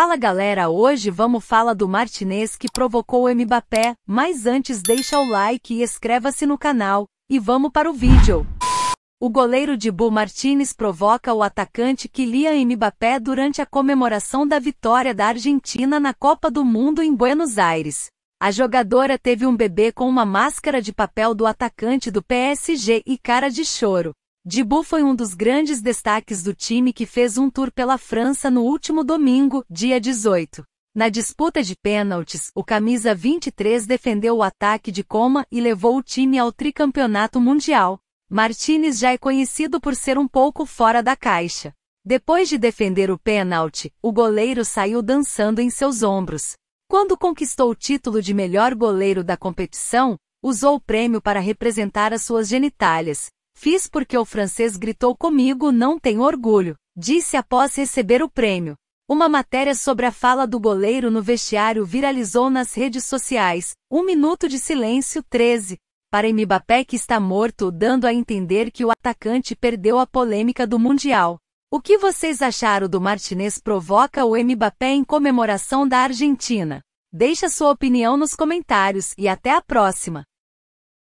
Fala galera, hoje vamos falar do Martinez que provocou o Mbappé, mas antes deixa o like e inscreva-se no canal, e vamos para o vídeo. O goleiro de Bu Martinez provoca o atacante Kylian Mbappé durante a comemoração da vitória da Argentina na Copa do Mundo em Buenos Aires. A jogadora teve um bebê com uma máscara de papel do atacante do PSG e cara de choro. Dibu foi um dos grandes destaques do time que fez um tour pela França no último domingo, dia 18. Na disputa de pênaltis, o camisa 23 defendeu o ataque de Coma e levou o time ao tricampeonato mundial. Martinez já é conhecido por ser um pouco fora da caixa. Depois de defender o pênalti, o goleiro saiu dançando em seus ombros. Quando conquistou o título de melhor goleiro da competição, usou o prêmio para representar as suas genitálias, Fiz porque o francês gritou comigo, não tenho orgulho, disse após receber o prêmio. Uma matéria sobre a fala do goleiro no vestiário viralizou nas redes sociais. Um minuto de silêncio 13. Para Mbappé que está morto, dando a entender que o atacante perdeu a polêmica do Mundial. O que vocês acharam do Martinez provoca o Mbappé em comemoração da Argentina? Deixe sua opinião nos comentários e até a próxima!